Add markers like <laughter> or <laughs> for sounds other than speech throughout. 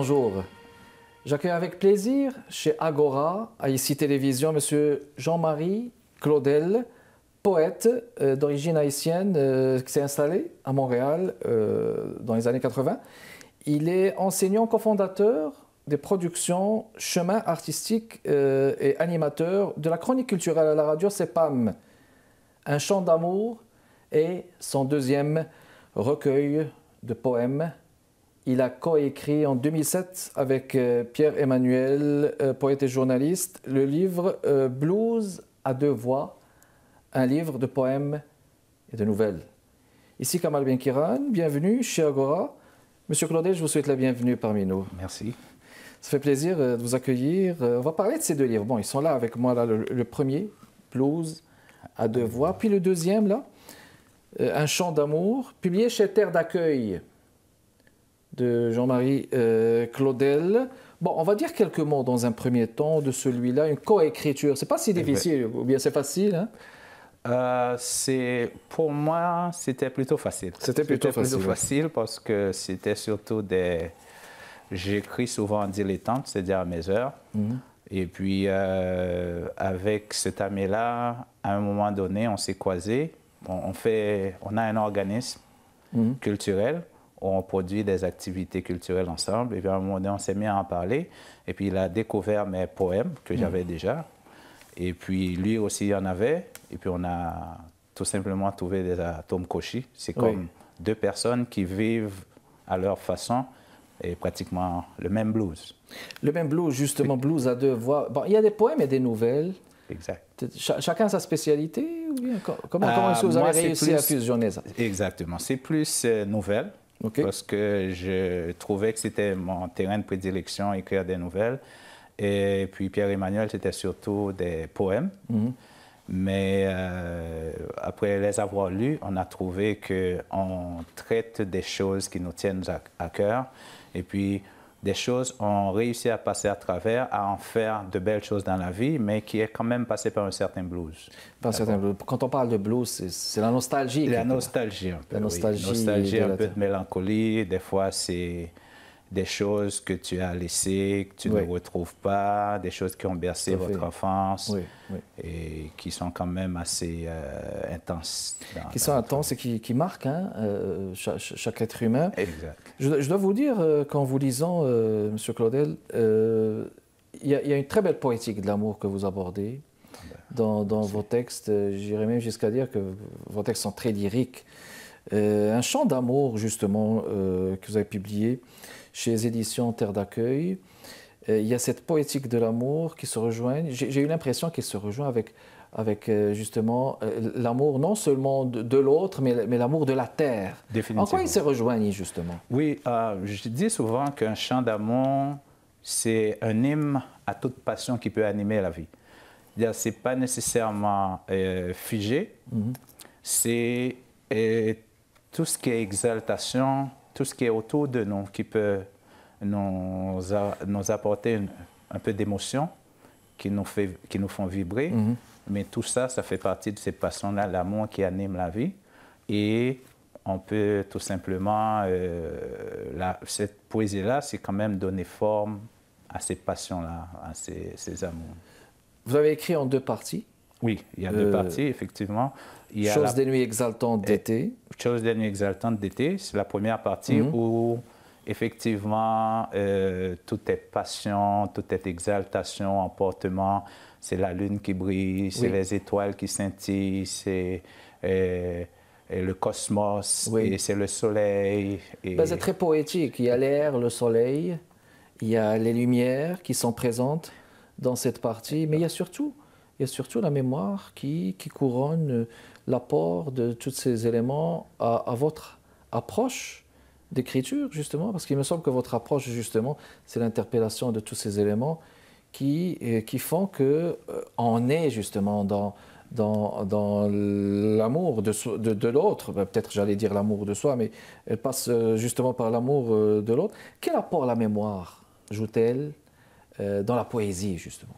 bonjour. J'accueille avec plaisir chez Agora, à ICI Télévision, Monsieur Jean-Marie Claudel, poète euh, d'origine haïtienne euh, qui s'est installé à Montréal euh, dans les années 80. Il est enseignant cofondateur des productions Chemin artistique et animateur de la chronique culturelle à la radio CEPAM, Un chant d'amour et son deuxième recueil de poèmes il a coécrit en 2007 avec euh, Pierre Emmanuel, euh, poète et journaliste, le livre euh, Blues à deux voix, un livre de poèmes et de nouvelles. Ici Kamal Benkirane, bienvenue chez Agora. Monsieur Claudel, je vous souhaite la bienvenue parmi nous. Merci. Ça fait plaisir de vous accueillir. On va parler de ces deux livres. Bon, ils sont là avec moi, là, le, premier, Blues à deux voix, puis le deuxième, là, Un chant d'amour, publié chez Terre d'accueil de Jean-Marie euh, Claudel. Bon, on va dire quelques mots dans un premier temps de celui-là, une coécriture. C'est pas si difficile, ou bien c'est facile. Hein? Euh, c'est pour moi, c'était plutôt facile. C'était plutôt, plutôt facile. parce que c'était surtout des. J'écris souvent en dilettante, c'est-à-dire à mes heures. Mhm. Et puis, euh, avec cet ami-là, à un moment donné, on s'est croisés. On, fait, on a un organisme mhm. culturel on produit des activités culturelles ensemble. Et puis à un moment donné, on s'est mis à en parler. Et puis il a découvert mes poèmes que mm. j'avais déjà. Et puis lui aussi il en avait. Et puis on a tout simplement trouvé des atomes koshi. C'est comme deux personnes qui vivent à leur façon et pratiquement le même blues. Le même blues, justement, blues à deux voix. Bon, il y a des poèmes et des nouvelles. Exact. chacun sa spécialité Comment ah, est-ce que vous avez réussi à fusionner ça Exactement. C'est plus euh, nouvelle parce que je trouvais que c'était mon terrain de prédilection, écrire des nouvelles. Et puis Pierre-Emmanuel, c'était surtout des poèmes. Mhm. Mais euh, après les avoir lus, on a trouvé qu'on traite des choses qui nous tiennent à, à cœur. Et puis, des choses ont réussi à passer à travers, à en faire de belles choses dans la vie, mais qui est quand même passé par un certain blues. Quand on parle de blues, c'est la nostalgie. La nostalgie, un peu, la nostalgie, un peu de mélancolie. Des fois, c'est des choses que tu as laissées, que tu ne retrouves pas, des choses qui ont bercé votre enfance et qui sont quand même assez euh, intenses. qui sont intenses et qui, qui marquent hein, euh, chaque, chaque, être humain. Exact. Je, dois vous dire euh, qu'en vous lisant, M. Claudel, il y, a une très belle poétique de l'amour que vous abordez ah ben, dans, dans vos textes. J'irais même jusqu'à dire que vos textes sont très lyriques. Euh, un chant d'amour, justement, euh, que vous avez publié chez les éditions Terre d'accueil. Euh, il y a cette poétique de l'amour qui se rejoint. J'ai eu l'impression qu'il se rejoint avec, avec justement l'amour non seulement de, l'autre, mais, mais l'amour de la terre. En quoi il se rejoignent, justement Oui, je dis souvent qu'un chant d'amour, c'est un hymne à toute passion qui peut animer la vie. Ce n'est pas nécessairement figé, mm-hmm. c'est tout ce qui est exaltation, tout ce qui est autour de nous, qui peut nous, apporter un peu d'émotion, qui nous, fait, qui nous font vibrer. Mm-hmm. Mais tout ça, ça fait partie de ces passions-là, l'amour qui anime la vie. Et on peut tout simplement, euh, cette poésie-là, c'est quand même donner forme à ces passions-là, à ces amours. Vous avez écrit en deux parties. Oui, il y a deux euh, parties, effectivement. Il Chose des nuits exaltantes eh, d'été. Chose des nuits exaltantes d'été, c'est la première partie mhm. où effectivement, euh, tout est passion, tout est exaltation, emportement. C'est la lune qui brille, c'est les étoiles qui scintillent, c'est euh, le cosmos, et c'est le soleil. Ben, c'est très poétique. Il y a l'air, le soleil, il y a les lumières qui sont présentes dans cette partie, mais il y a surtout il y a surtout la mémoire qui, couronne euh, l'apport de tous ces éléments à, votre approche d'écriture, justement, parce qu'il me semble que votre approche, justement, c'est l'interpellation de tous ces éléments qui, euh, qui font que euh, on est justement dans, dans, l'amour de, de, l'autre. Ben, peut-être j'allais dire l'amour de soi, mais elle passe justement par l'amour de l'autre. Quel apport la mémoire joue-t-elle dans la poésie, justement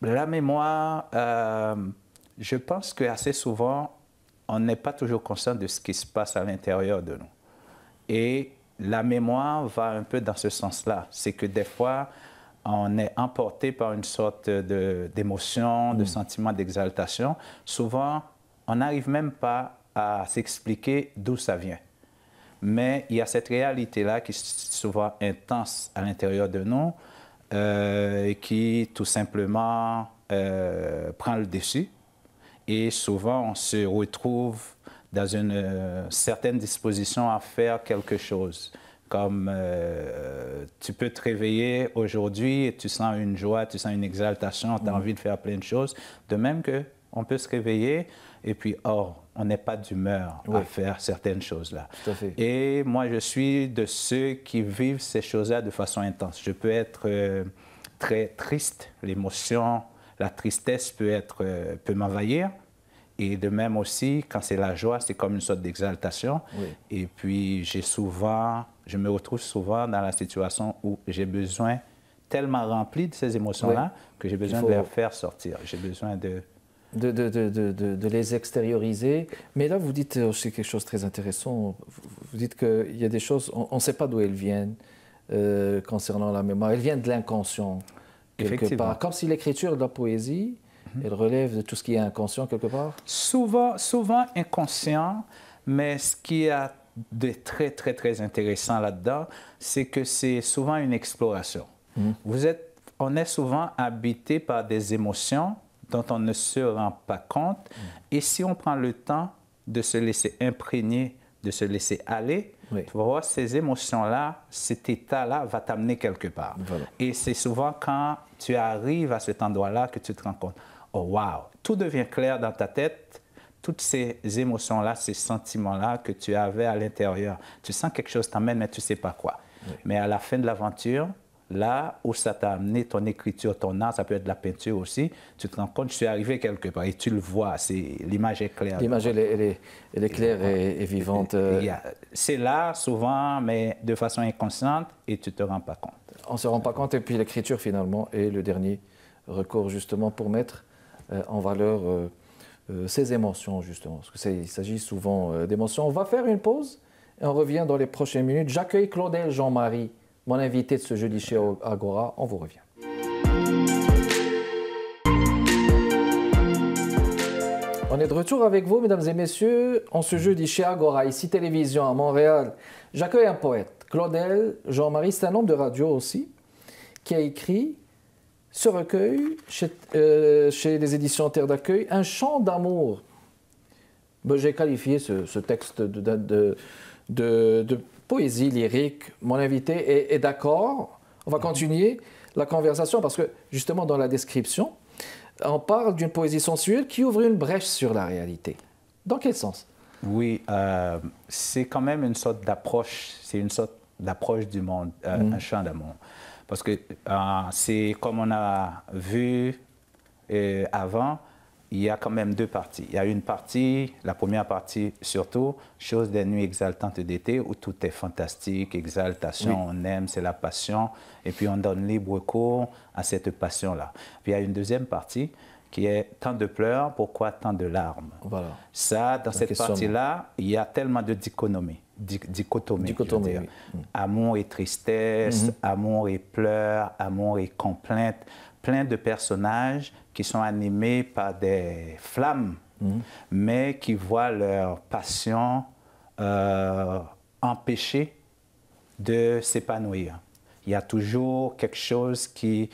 la mémoire, euh, je pense qu'assez souvent, on n'est pas toujours conscient de ce qui se passe à l'intérieur de nous. Et la mémoire va un peu dans ce sens-là. C'est que des fois, on est emporté par une sorte d'émotion, de, mm. sentiment d'exaltation. Souvent, on n'arrive même pas à s'expliquer d'où ça vient. Mais il y a cette réalité-là qui est souvent intense à l'intérieur de nous euh, qui tout simplement euh, prend le dessus. Et souvent, on se retrouve dans une euh, certaine disposition à faire quelque chose. Comme tu peux te réveiller aujourd'hui et tu sens une joie, tu sens une exaltation, tu as mm. envie de faire plein de choses. De même que on peut se réveiller et puis, hors. Oh, on n'est pas d'humeur à faire certaines choses-là. Et moi, je suis de ceux qui vivent ces choses-là de façon intense. Je peux être euh, très triste, l'émotion, la tristesse peut, être, euh, peut m'envahir. Et de même aussi, quand c'est la joie, c'est comme une sorte d'exaltation. Et puis, j'ai souvent, je me retrouve souvent dans la situation où j'ai besoin tellement rempli de ces émotions-là que j'ai besoin de les faire sortir. J'ai besoin de de, les extérioriser. Mais là, vous dites aussi quelque chose de très intéressant. Vous dites qu'il y a des choses, on ne sait pas d'où elles viennent euh, concernant la mémoire. Elles viennent de l'inconscient, quelque part. Comme si l'écriture de la poésie, mhm. elle relève de tout ce qui est inconscient, quelque part. Souvent, souvent inconscient, mais ce qui est très, très, très intéressant là-dedans, c'est que c'est souvent une exploration. Mhm. Vous êtes, on est souvent habité par des émotions dont on ne se rend pas compte. Mm. Et si on prend le temps de se laisser imprégner, de se laisser aller, tu vas voir ces émotions-là, cet état-là va t'amener quelque part. Et c'est souvent quand tu arrives à cet endroit-là que tu te rends compte, oh wow, tout devient clair dans ta tête, toutes ces émotions-là, ces sentiments-là que tu avais à l'intérieur. Tu sens quelque chose t'amène, mais tu ne sais pas quoi. Mais à la fin de l'aventure, là où ça t'a amené, ton écriture, ton art, ça peut être la peinture aussi, tu te rends compte, je suis arrivé quelque part et tu le vois, l'image est claire. L'image, est claire et, vivante. <laughs> C'est là, souvent, mais de façon inconsciente, et tu ne te rends pas compte. On ne se rend pas compte, et puis l'écriture, finalement, est le dernier recours, justement, pour mettre euh, en valeur euh, euh, ces émotions, justement, parce qu'il s'agit souvent d'émotions. On va faire une pause, et on revient dans les prochaines minutes. J'accueille Claudel Jean-Marie. Mon invité de ce jeudi chez Agora, on vous revient. On est de retour avec vous, mesdames et messieurs, en ce jeudi chez Agora, ici Télévision à Montréal. J'accueille un poète, Claudel Jean-Marie, c'est un homme de radio aussi, qui a écrit ce recueil chez, euh, les éditions Terre d'accueil, Un chant d'amour. Ben, j'ai qualifié ce, texte de poésie lyrique. Mon invité est, d'accord. On va mhm. continuer la conversation parce que justement dans la description, on parle d'une poésie sensuelle qui ouvre une brèche sur la réalité. Dans quel sens Oui, euh, c'est quand même une sorte d'approche, c'est une sorte d'approche du monde, euh, mhm. un champ d'amour. Parce que euh, c'est comme on a vu avant, il y a quand même deux parties. Il y a une partie, la première partie surtout, chose des nuits exaltantes d'été, où tout est fantastique, exaltation, on aime, c'est la passion, et puis on donne libre cours à cette passion-là. Puis il y a une deuxième partie qui est tant de pleurs, pourquoi tant de larmes Voilà. Ça, dans cette partie-là, il y a tellement de dichotomie. Dichotomie. Mm. Amour et tristesse, mm-hmm. amour et pleurs, amour et complaintes plein de personnages qui sont animés par des flammes, mhm. mais qui voient leur passion euh, empêchée de s'épanouir. Il y a toujours quelque chose qui,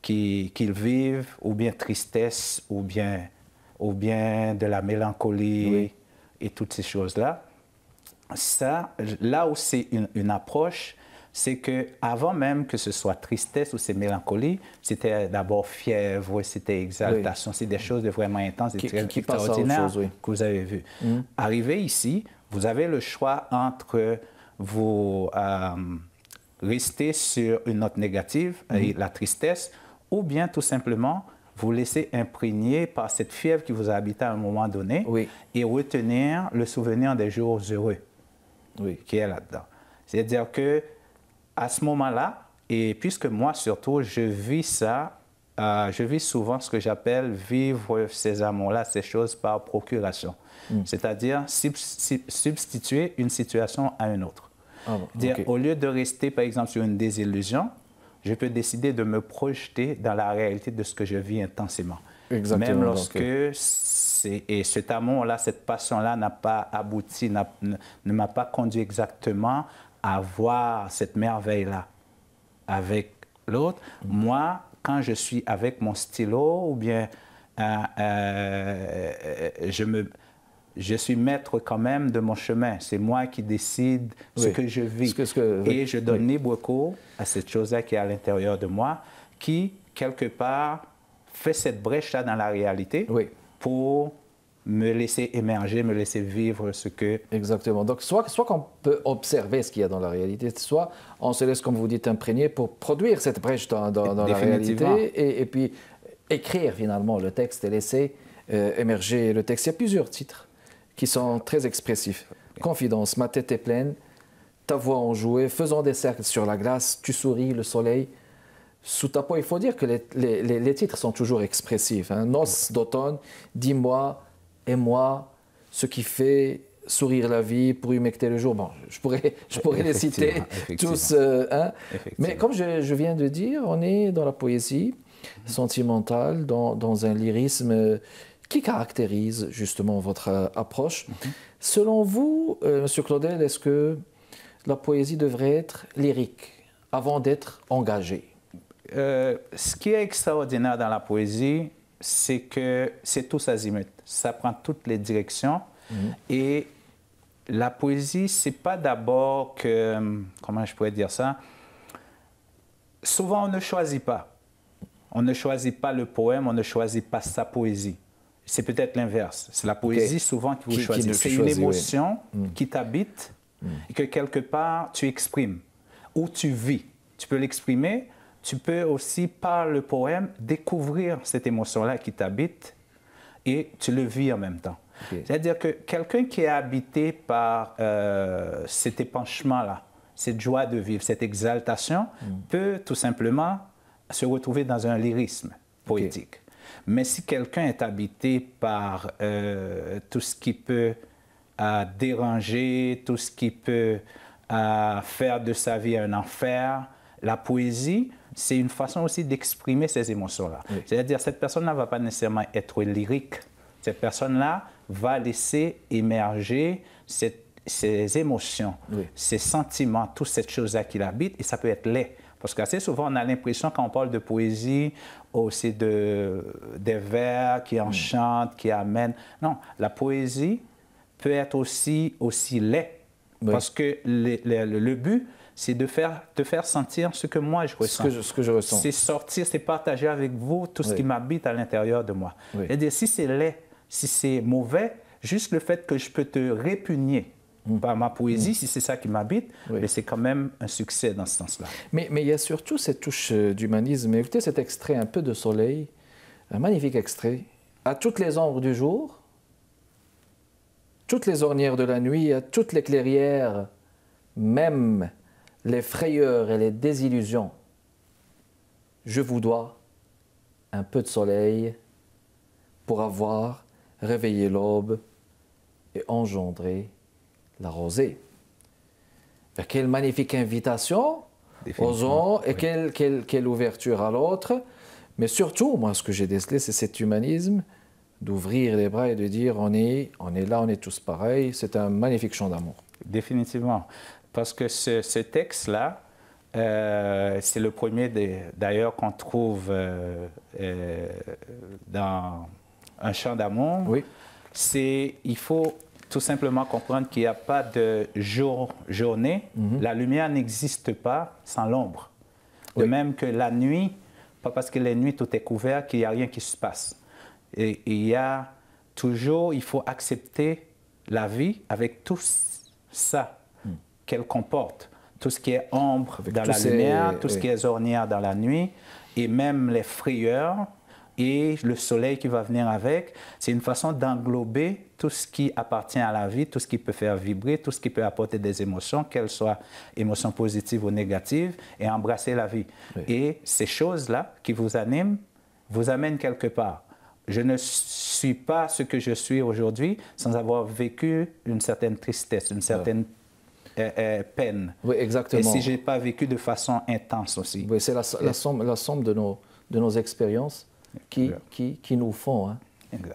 qu'ils vivent, ou bien tristesse, ou bien, ou bien de la mélancolie et toutes ces choses-là. Ça, là aussi, une approche c'est que avant même que ce soit tristesse ou c'est mélancolie, c'était d'abord fièvre, c'était exaltation, c'est des choses de vraiment intenses et qui, très extraordinaires que vous avez vues. Hmm. Arrivé ici, vous avez le choix entre vous euh, rester sur une note négative, et euh, hmm. la tristesse, ou bien tout simplement vous laisser imprégner par cette fièvre qui vous a habité à un moment donné et retenir le souvenir des jours heureux qui est là-dedans. C'est-à-dire que à ce moment-là, et puisque moi surtout, je vis ça, euh, je vis souvent ce que j'appelle vivre ces amours-là, ces choses par procuration. Hmm. C'est-à-dire substituer une situation à une autre. Ah dire, au lieu de rester, par exemple, sur une désillusion, je peux décider de me projeter dans la réalité de ce que je vis intensément. Même lorsque et cet amour-là, cette passion-là n'a pas abouti, ne m'a pas conduit exactement avoir cette merveille-là avec l'autre. Moi, quand je suis avec mon stylo ou bien euh, euh, je me je suis maître quand même de mon chemin. C'est moi qui décide ce que je vis. Et je donne beaucoup libre à cette chose-là qui est à l'intérieur de moi, qui, quelque part, fait cette brèche-là dans la réalité oui. pour me laisser émerger, me laisser vivre ce que... Exactement. Donc, soit, soit qu'on peut observer ce qu'il y a dans la réalité, soit on se laisse, comme vous dites, imprégner pour produire cette brèche dans, la réalité et, puis écrire finalement le texte et laisser euh, émerger le texte. Il y a plusieurs titres qui sont très expressifs. Confidence, ma tête est pleine, ta voix enjouée, faisant des cercles sur la glace, tu souris, le soleil sous ta peau. Il faut dire que les, titres sont toujours expressifs. Hein. d'automne, dis-moi, et moi, ce qui fait sourire la vie pour humecter le jour. Bon, je pourrais, je pourrais les citer tous. Euh, hein. Mais comme je, viens de dire, on est dans la poésie sentimentale, dans, un lyrisme qui caractérise justement votre euh, approche. Mhm. Selon vous, euh, M. Claudel, est-ce que la poésie devrait être lyrique avant d'être engagée Ce qui est extraordinaire dans la poésie, c'est que c'est tous azimuts ça prend toutes les directions. Mm-hmm. Et la poésie, c'est pas d'abord que, comment je pourrais dire ça, souvent on ne choisit pas. On ne choisit pas le poème, on ne choisit pas sa poésie. C'est peut-être l'inverse. C'est la poésie souvent qui vous choisit. C'est une émotion mm. qui t'habite mm. et que quelque part tu exprimes ou tu vis. Tu peux l'exprimer, tu peux aussi par le poème découvrir cette émotion-là qui t'habite et tu le vis en même temps. C'est-à-dire que quelqu'un qui est habité par euh, cet épanchement-là, cette joie de vivre, cette exaltation, mm. peut tout simplement se retrouver dans un lyrisme poétique. Mais si quelqu'un est habité par euh, tout ce qui peut euh, déranger, tout ce qui peut faire de sa vie un enfer, la poésie c'est une façon aussi d'exprimer ces émotions-là. C'est-à-dire, cette personne-là ne va pas nécessairement être lyrique. Cette personne-là va laisser émerger ces ses émotions, ses sentiments, toutes ces choses-là qui l'habitent, et ça peut être laid. Parce qu'assez souvent, on a l'impression, quand on parle de poésie, aussi oh, de, des vers qui mm. enchantent, qui amènent. Non, la poésie peut être aussi, aussi laid. Parce que le but, c'est de faire, de faire sentir ce que moi je ressens. Ce que je, ce que je ressens. C'est sortir, c'est partager avec vous tout ce qui m'habite à l'intérieur de moi. Et si c'est laid, si c'est mauvais, juste le fait que je peux te répugner, mmh. par ma poésie, mmh. si c'est ça qui m'habite, c'est quand même un succès dans ce sens-là. Mais, mais, il y a surtout cette touche euh, d'humanisme. Écoutez cet extrait un peu de soleil, un magnifique extrait. À toutes les ombres du jour, toutes les ornières de la nuit, à toutes les clairières, même les frayeurs et les désillusions. Je vous dois un peu de soleil pour avoir réveillé l'aube et engendré la rosée. Quelle magnifique invitation aux uns et quelle, ouverture à l'autre. Mais surtout, moi, ce que j'ai décelé, c'est cet humanisme d'ouvrir les bras et de dire on est, on est là, on est tous pareils. C'est un magnifique chant d'amour. Définitivement parce que ce, texte-là, euh, c'est le premier d'ailleurs qu'on trouve euh, euh, dans un chant d'amour. C'est il faut tout simplement comprendre qu'il n'y a pas de jour journée. Mhm. La lumière n'existe pas sans l'ombre. De même que la nuit, pas parce que les nuits tout est couvert qu'il n'y a rien qui se passe. Et il y a toujours, il faut accepter la vie avec tout ça qu'elle comporte. Tout ce qui est ombre dans la lumière, tout ce qui est ornière dans la nuit, et même les frayeurs et le soleil qui va venir avec. C'est une façon d'englober tout ce qui appartient à la vie, tout ce qui peut faire vibrer, tout ce qui peut apporter des émotions, qu'elles soient émotions positives ou négatives, et embrasser la vie. Et ces choses-là qui vous animent vous amènent quelque part. Je ne suis pas ce que je suis aujourd'hui sans avoir vécu une certaine tristesse, une certaine euh, euh, peine. exactement. Et si je n'ai pas vécu de façon intense aussi. c'est la, somme, de nos, expériences qui, nous font. Hein.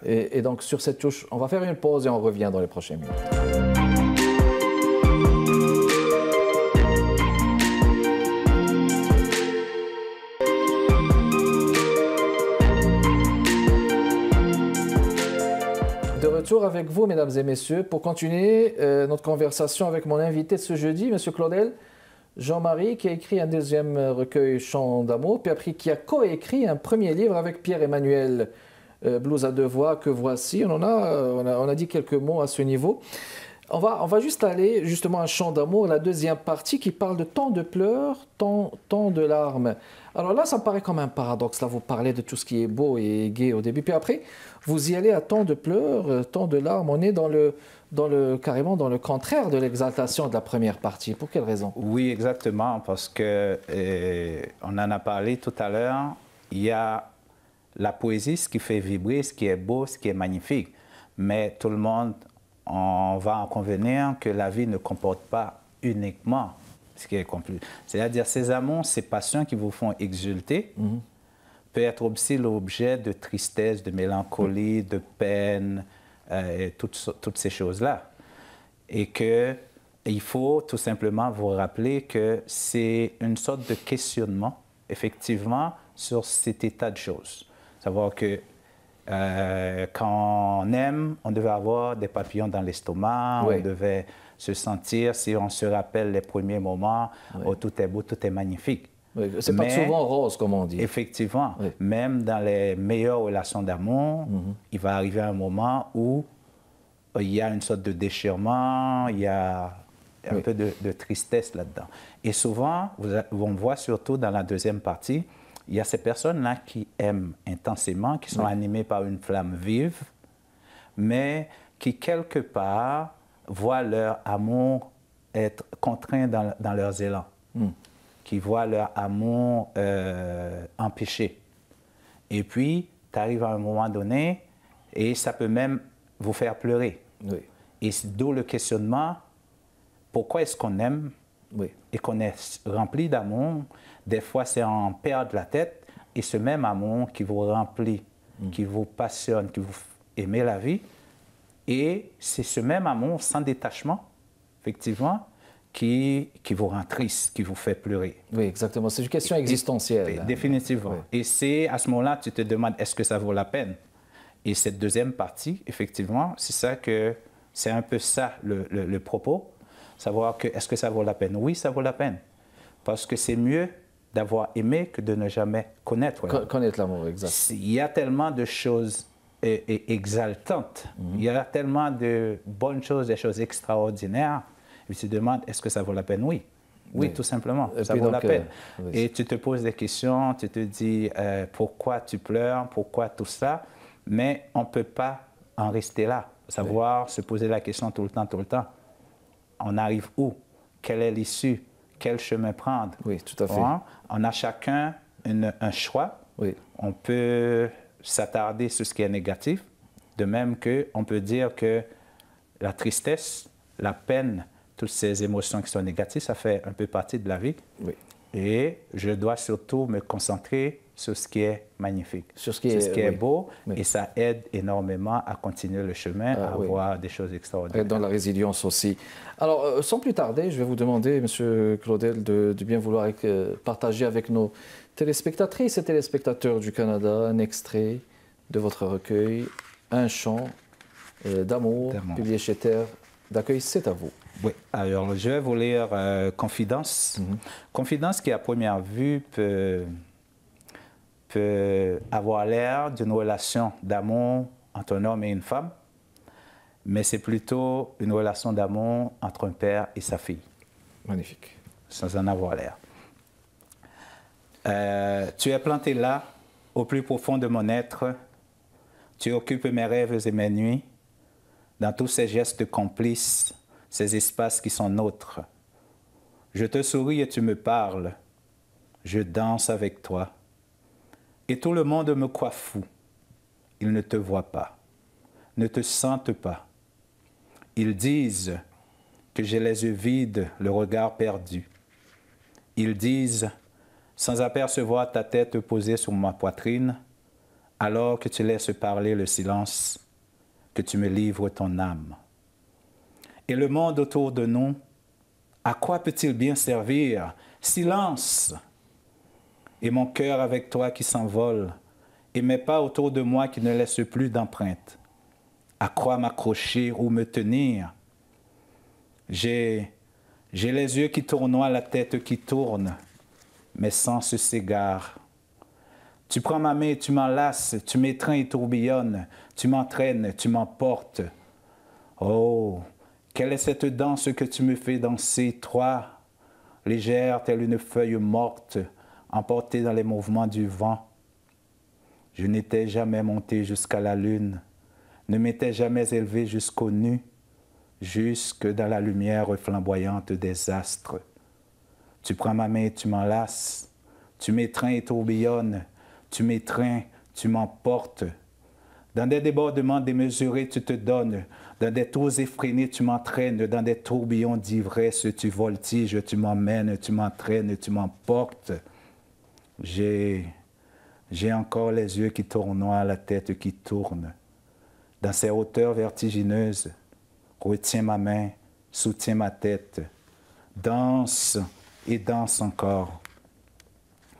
Et, et donc sur cette touche, on va faire une pause et on revient dans les prochaines minutes. avec vous, mesdames et messieurs, pour continuer euh, notre conversation avec mon invité de ce jeudi, Monsieur Claudel Jean-Marie, qui a écrit un deuxième recueil Chant d'amour, puis après qui a coécrit un premier livre avec Pierre-Emmanuel euh, à deux voix que voici. On, en euh, a, on a dit quelques mots à ce niveau. On va, on va juste aller justement à Chant d'amour, la deuxième partie qui parle de tant de pleurs, tant, tant de larmes. Alors là, ça me paraît comme un paradoxe. Là, vous parlez de tout ce qui est beau et gai au début, puis après, vous y allez à tant de pleurs, euh, tant de larmes. On est dans le, dans le, carrément dans le contraire de l'exaltation de la première partie. Pour quelle raison Oui, exactement, parce que euh, on en a parlé tout à l'heure. Il y a la poésie, ce qui fait vibrer, ce qui est beau, ce qui est magnifique. Mais tout le monde on va en convenir que la vie ne comporte pas uniquement ce qui est compliqué. C'est-à-dire, ces amours, ces passions qui vous font exulter, peuvent mhm. peut être aussi l'objet de tristesse, de mélancolie, de peine, euh, toutes, ces choses-là. Et qu'il faut tout simplement vous rappeler que c'est une sorte de questionnement, effectivement, sur cet état de choses. Savoir que euh, quand on aime, on devait avoir des papillons dans l'estomac, on devait se sentir, si on se rappelle les premiers moments, oh, tout est beau, tout est magnifique. c'est pas souvent rose, comme on dit. Effectivement, même dans les meilleures relations d'amour, mhm. il va arriver un moment où euh, il y a une sorte de déchirement, il y a un peu de, tristesse là-dedans. Et souvent, on voit surtout dans la deuxième partie, il y a ces personnes-là qui aiment intensément, qui sont animées par une flamme vive, mais qui, quelque part, voient leur amour être contraint dans, leurs élans, hmm. qui voient leur amour euh, empêché. Et puis, tu arrives à un moment donné et ça peut même vous faire pleurer. Et d'où le questionnement, pourquoi est-ce qu'on aime et qu'on est rempli d'amour des fois, c'est en perdre la tête et ce même amour qui vous remplit, mm. qui vous passionne, qui vous aimez la vie. Et c'est ce même amour sans détachement, effectivement, qui, qui vous rend triste, qui vous fait pleurer. Oui, exactement. C'est une question existentielle. Définitivement. Et c'est à ce moment-là, tu te demandes est-ce que ça vaut la peine Et cette deuxième partie, effectivement, c'est ça que c'est un peu ça le, le, le propos. Savoir que est-ce que ça vaut la peine Oui, ça vaut la peine. Parce que c'est mieux d'avoir aimé que de ne jamais connaître connaître l'amour, exact. Il y a tellement de choses et, exaltantes, mhm. il y a tellement de bonnes choses, des choses extraordinaires. Et tu te demandes, est-ce que ça vaut la peine Oui. Oui, tout simplement, et ça vaut la peine. Euh, et tu te poses des questions, tu te dis euh, pourquoi tu pleures, pourquoi tout ça, mais on ne peut pas en rester là, savoir se poser la question tout le temps, tout le temps. On arrive où Quelle est l'issue quel chemin prendre. Oui, tout à fait. On a chacun un choix. Oui. On peut s'attarder sur ce qui est négatif, de même que on peut dire que la tristesse, la peine, toutes ces émotions qui sont négatives, ça fait un peu partie de la vie. Oui. Et je dois surtout me concentrer sur ce qui est magnifique, sur ce qui, est, beau, et ça aide énormément à continuer le chemin, ah, à avoir des choses extraordinaires. Et dans la résilience aussi. Alors, euh, sans plus tarder, je vais vous demander, Monsieur Claudel, de, bien vouloir euh, partager avec nos téléspectatrices et téléspectateurs du Canada un extrait de votre recueil, un chant euh, d'amour, publié chez Terre d'accueil, c'est à vous. Oui, alors je vais vous lire Confidence. Mhm. Confidence qui, à première vue, peut peut avoir l'air d'une relation d'amour entre un homme et une femme, mais c'est plutôt une relation d'amour entre un père et sa fille. Magnifique. Sans en avoir l'air. Euh, tu es planté là, au plus profond de mon être. Tu occupes mes rêves et mes nuits, dans tous ces gestes complices, ces espaces qui sont nôtres. Je te souris et tu me parles. Je danse avec toi. Et tout le monde me croit fou. Ils ne te voient pas, ne te sentent pas. Ils disent que j'ai les yeux vides, le regard perdu. Ils disent, sans apercevoir ta tête posée sur ma poitrine, alors que tu laisses parler le silence, que tu me livres ton âme. Et le monde autour de nous, à quoi peut-il bien servir Silence et mon cœur avec toi qui s'envole, et mes pas autour de moi qui ne laissent plus d'empreinte. À quoi m'accrocher ou me tenir J'ai les yeux qui tournoient, la tête qui tourne, mais sans sens ségare. Tu prends ma main et tu m'enlaces, tu m'étreins et tourbillonnes, tu m'entraînes, tu m'emportes. Oh, quelle est cette danse que tu me fais danser, toi, légère telle une feuille morte, emporté dans les mouvements du vent. Je n'étais jamais monté jusqu'à la lune, ne m'étais jamais élevé jusqu'au nu, jusque dans la lumière flamboyante des astres. Tu prends ma main et tu m'enlaces, tu m'étreins et tourbillonnes, tu m'étreins, tu m'emportes. Dans des débordements démesurés, tu te donnes. Dans des tours effrénés, tu m'entraînes. Dans des tourbillons d'ivresse, tu voltiges, tu m'emmènes, tu m'entraînes, tu m'emportes. J'ai, j'ai encore les yeux qui tournoient, la tête qui tourne. Dans ces hauteurs vertigineuses, retiens ma main, soutiens ma tête, danse et danse encore.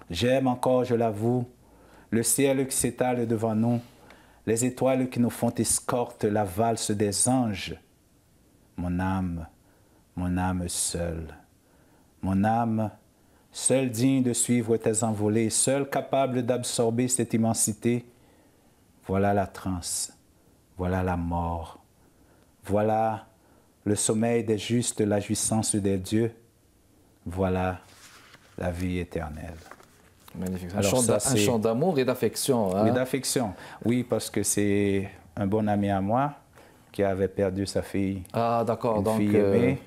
J'aime encore, je l'avoue, le ciel qui s'étale devant nous, les étoiles qui nous font escorte, la valse des anges. Mon âme, mon âme seule, mon âme seul digne de suivre tes envolées, seul capable d'absorber cette immensité, voilà la transe, voilà la mort, voilà le sommeil des justes, la jouissance des dieux, voilà la vie éternelle. Magnifique. Un, chant d'amour et d'affection. Hein. Oui, d'affection. Oui, parce que c'est un bon ami à moi qui avait perdu sa fille. Ah, d'accord. Donc, fille euh, aimée.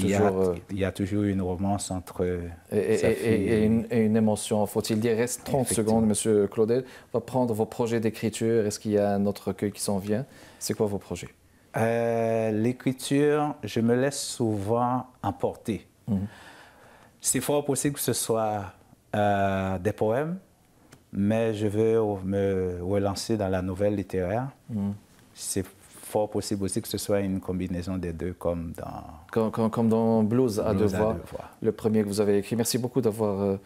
Euh, il, y a, toujours une romance entre euh, et, et, une, émotion, faut-il dire. Reste 30 secondes, Monsieur Claudel. On va prendre vos projets d'écriture. Est-ce qu'il y a un autre recueil qui s'en vient C'est quoi vos projets euh, L'écriture, je me laisse souvent emporter. Mmh. C'est fort possible que ce soit des poèmes, mais je veux me relancer dans la nouvelle littéraire. Mmh fort possible aussi que ce soit une combinaison des deux, comme dans. Comme, dans Blues, à, deux voix, le premier que vous avez écrit. Merci beaucoup d'avoir euh,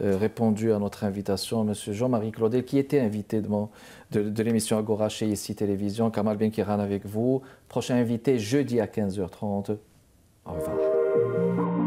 euh, répondu à notre invitation, Monsieur Jean-Marie Claudel, qui était invité de, de, l'émission Agora chez ICI Télévision. Kamal Benkiran avec vous. Prochain invité jeudi à 15h30. Au revoir.